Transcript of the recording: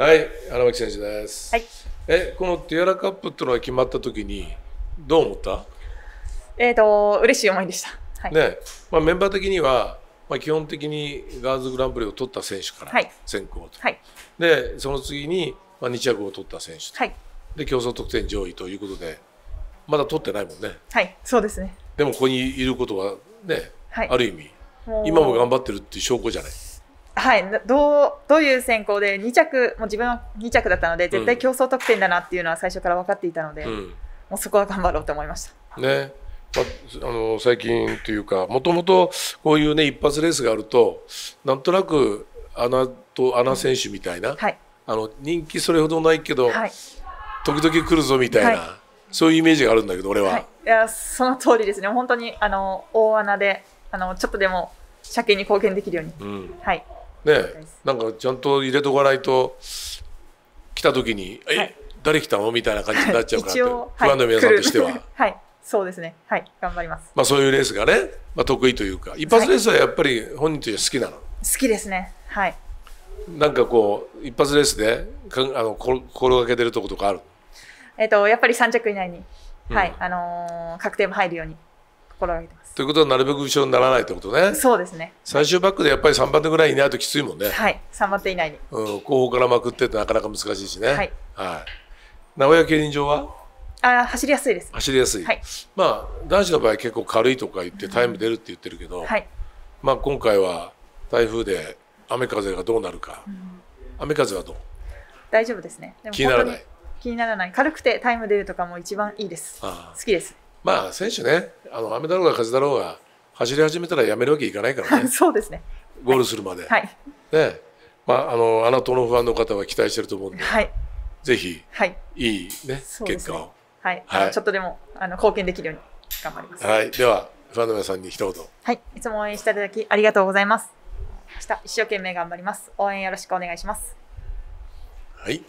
はい荒牧選手です、はい、えこのティアラカップっていうのは決まった時にどう思ったえっ、ー、と嬉しい思いでした、はい、ねまあ、メンバー的には、まあ、基本的にガールズグランプリを取った選手から選考と、はい、でその次に、まあ、日着を取った選手と、はい、で競争得点上位ということでまだ取ってないもんねはいそうですねでもここにいることはね、はい、ある意味今も頑張ってるっていう証拠じゃないはい、どうどういう選考で2着もう自分は2着だったので絶対競争得点だなっていうのは最初から分かっていたので、うん、もうそこは頑張ろうと思いました。ねまあ、あの最近というかもともとこういう、ね、一発レースがあるとなんとなく穴と穴選手みたいな、うんはい、あの人気それほどないけど、はい、時々来るぞみたいな、はい、そういうイメージがあるんだけど俺は。いやその通りですね本当にあの大穴であのちょっとでも車検に貢献できるように、うん、はいねなんかちゃんと入れとかないと来た時に「はい、え誰来たの?」みたいな感じになっちゃうからって、ファンの皆さんとしては。はいそうですねはい頑張りますまあそういうレースがね、まあ、得意というか一発レースはやっぱり本人として好きなの、好きですねはいなんかこう一発レースでかあの心がけてるとことかあるえっ、ー、とやっぱり3着以内に、うん、はいあのー、確定も入るように心がけてます。ということはなるべく後ろにならないってことね。そうですね。最終バックでやっぱり3番手ぐらいいないときついもんね。はい、3番手以内に。うん、後方からまくってってなかなか難しいしね。はい。はい、名古屋競輪場はあ走りやすいです。走りやすい。はい、まあ男子の場合結構軽いとか言ってタイム出るって言ってるけど、うん、はい、まあ今回は台風で雨風がどうなるか。うん、雨風はどう大丈夫ですね。気にならない。気にならない軽くてタイム出るとかも一番いいです好きですまあ選手ねあの雨だろうが風だろうが走り始めたらやめるわけいかないからね そうですねゴールするまで、はい、ねまああのあナトのファンの方は期待してると思うんで、はい、ぜひ、はい、いいね、ね、結果を、はい、はい、ちょっとでもあの貢献できるように頑張ります、はい、ではファンの皆さんに一言はいいつも応援していただきありがとうございます明日一生懸命頑張ります応援よろしくお願いしますはい